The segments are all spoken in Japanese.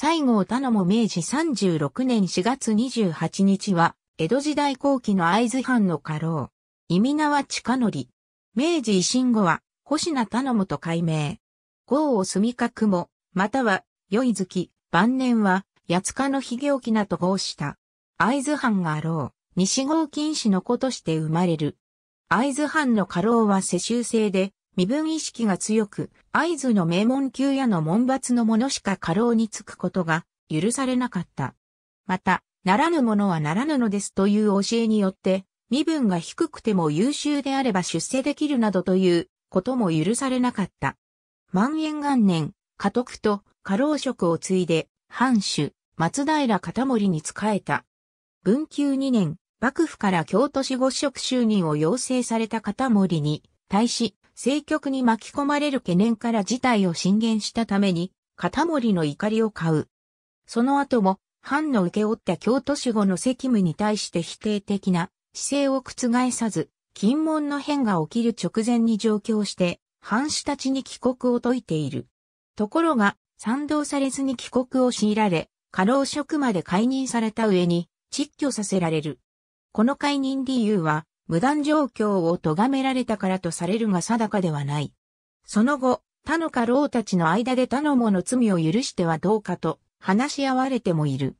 西郷頼も明治36年4月28日は、江戸時代後期の会津藩の家老、意味縄近則。明治維新後は、星名頼もと改名。豪を住みかくも、または、宵月、晩年は、八日の髭沖なと号した。会津藩があろう、西郷金氏の子として生まれる。会津藩の家老は世襲制で、身分意識が強く、合図の名門級やの門伐の者しか過労に就くことが許されなかった。また、ならぬものはならぬのですという教えによって、身分が低くても優秀であれば出世できるなどということも許されなかった。万延元年、家督と過労職を継いで、藩主、松平片森に仕えた。文久2年、幕府から京都市御職就任を要請された片森に、対し、政局に巻き込まれる懸念から事態を進言したために、片森の怒りを買う。その後も、藩の受け負った京都守護の責務に対して否定的な姿勢を覆さず、金門の変が起きる直前に上京して、藩主たちに帰国を解いている。ところが、賛同されずに帰国を強いられ、過労職まで解任された上に、撤居させられる。この解任理由は、無断状況を咎められたからとされるが定かではない。その後、他の家老たちの間で他のもの罪を許してはどうかと話し合われてもいる。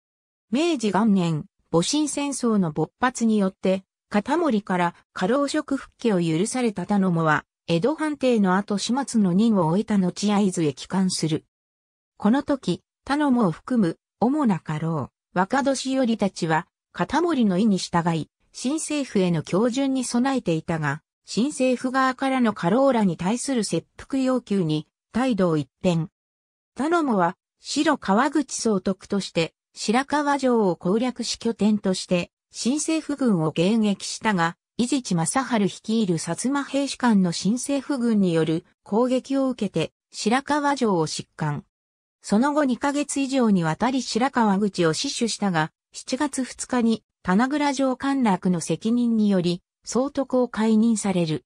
明治元年、戊辰戦争の勃発によって、片森から家老職復帰を許された田野もは、江戸藩邸の後始末の任を終えた後会津へ帰還する。この時、田野もを含む主な家老、若年寄たちは、片森の意に従い、新政府への教靭に備えていたが、新政府側からのカローラに対する切腹要求に態度を一変。頼ロは、白川口総督として、白川城を攻略し拠点として、新政府軍を迎撃したが、伊地知正春率いる薩摩兵士官の新政府軍による攻撃を受けて、白川城を失患。その後2ヶ月以上にわたり白川口を死守したが、7月2日に棚倉城陥落の責任により、総督を解任される。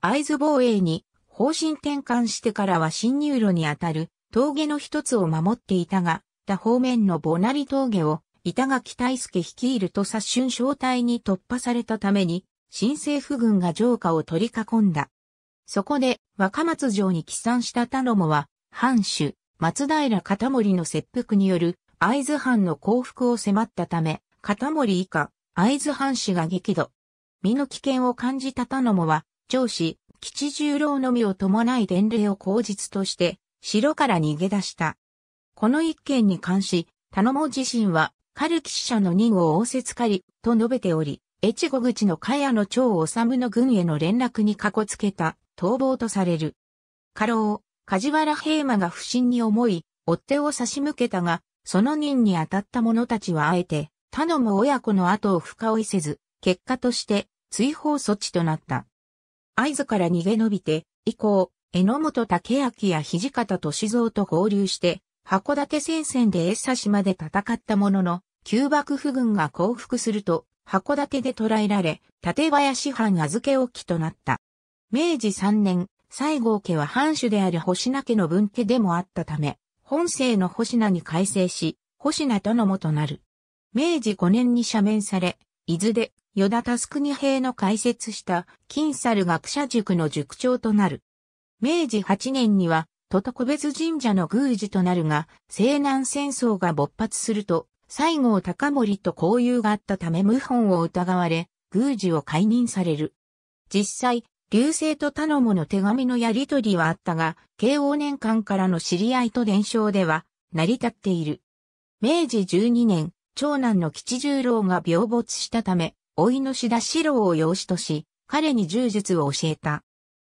会津防衛に方針転換してからは侵入路にあたる峠の一つを守っていたが、他方面のボナリ峠を板垣大輔率いると殺春小隊に突破されたために、新政府軍が城下を取り囲んだ。そこで若松城に帰参した田野もは、藩主、松平片森の切腹による会津藩の降伏を迫ったため、片森以下、会津藩士が激怒。身の危険を感じた田野もは、上司、吉十郎のみを伴い伝令を口実として、城から逃げ出した。この一件に関し、田野も自身は、軽騎者の任を仰せつかり、と述べており、越後口の茅野長治の軍への連絡にこつけた、逃亡とされる。過労、梶原平馬が不審に思い、追っ手を差し向けたが、その任に当たった者たちはあえて、頼む親子の後を深追いせず、結果として追放措置となった。合図から逃げ延びて、以降、榎本武明や土方歳三と合流して、函館戦線で江差島で戦ったものの、旧幕府軍が降伏すると、函館で捕らえられ、立林藩預け置きとなった。明治3年、西郷家は藩主である星名家の分家でもあったため、本姓の星名に改正し、星名殿もとなる。明治5年に赦免され、伊豆で、与田タスクニ兵の開設した、金猿学者塾の塾長となる。明治8年には、都特別神社の宮司となるが、西南戦争が勃発すると、西郷隆盛と交友があったため謀反を疑われ、宮司を解任される。実際、流星と他のの手紙のやりとりはあったが、慶応年間からの知り合いと伝承では、成り立っている。明治12年、長男の吉十郎が病没したため、甥の志田四郎を養子とし、彼に柔術を教えた。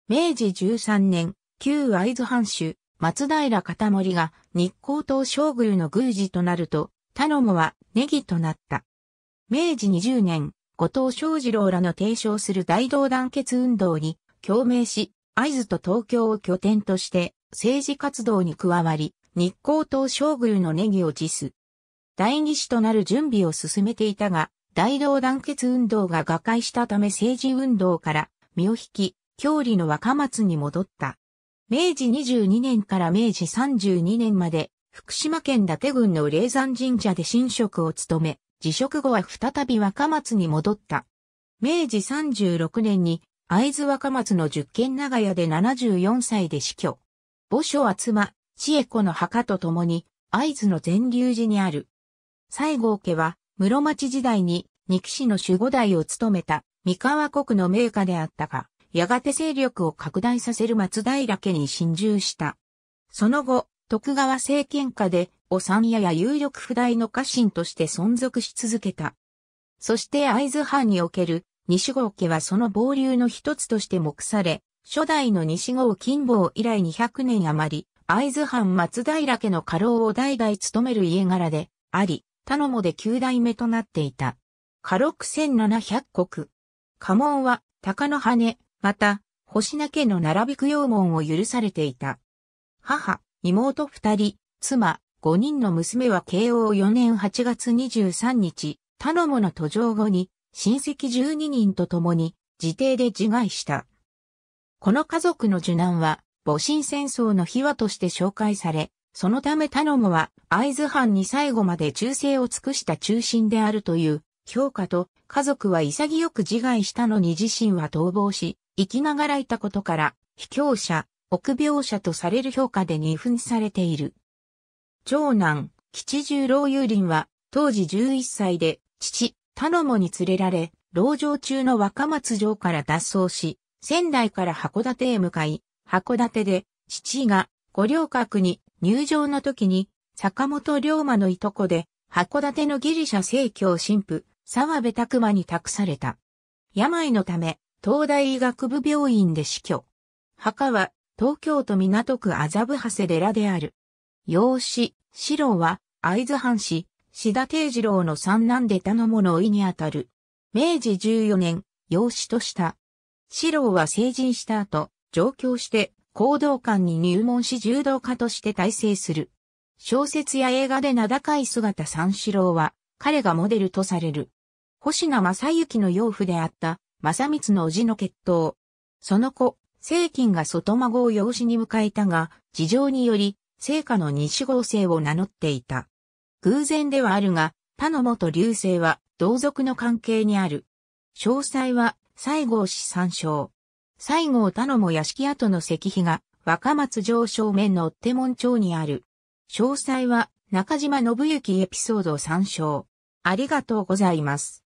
明治13年、旧会津藩主、松平片森が日光東将宮の宮司となると、頼むはネギとなった。明治20年、後藤正二郎らの提唱する大道団結運動に共鳴し、会津と東京を拠点として政治活動に加わり、日光東将宮のネギを辞す。代議士となる準備を進めていたが、大道団結運動が瓦解したため政治運動から身を引き、郷里の若松に戻った。明治22年から明治32年まで、福島県伊達郡の霊山神社で神職を務め、辞職後は再び若松に戻った。明治36年に、会津若松の十軒長屋で74歳で死去。墓所は妻、千恵子の墓と共に、会津の全流寺にある西郷家は、室町時代に、二騎士の守護代を務めた、三河国の名家であったが、やがて勢力を拡大させる松平家に侵入した。その後、徳川政権下で、お三屋や有力不代の家臣として存続し続けた。そして会津藩における西郷家はその暴流の一つとして目され、初代の西郷金坊以来200年余り、会津藩松平家の家老を代々務める家柄であり、田野もで九代目となっていた。火六千七百国。家紋は、鷹の羽、また、星名家の並び供養紋を許されていた。母、妹二人、妻、五人の娘は慶応四年八月二十三日、他の途上後に、親戚十二人と共に、自邸で自害した。この家族の受難は、戊辰戦争の秘話として紹介され、そのため頼むは会津藩に最後まで忠誠を尽くした中心であるという評価と家族は潔く自害したのに自身は逃亡し、生きながらいたことから、卑怯者、臆病者とされる評価で二分されている。長男、吉十郎友林は、当時11歳で、父、頼むに連れられ、牢城中の若松城から脱走し、仙台から函館へ向かい、函館で、父が、五稜郭に入場の時に、坂本龍馬のいとこで、函館のギリシャ正教神父、沢部拓馬に託された。病のため、東大医学部病院で死去。墓は、東京都港区麻布長谷寺である。養子、四郎は、会津藩士、志田定次郎の三男で頼むのを意にあたる。明治14年、養子とした。四郎は成人した後、上京して、講道館に入門し柔道家として体制する。小説や映画で名高い姿三四郎は、彼がモデルとされる。星名正幸の養父であった、正光の叔父の血統。その子、清金が外孫を養子に迎えたが、事情により、聖火の西合成を名乗っていた。偶然ではあるが、他の元流星は同族の関係にある。詳細は西郷氏参照。西郷頼母屋敷跡の石碑が若松城正面の追手門町にある。詳細は中島信之エピソードを参照。ありがとうございます。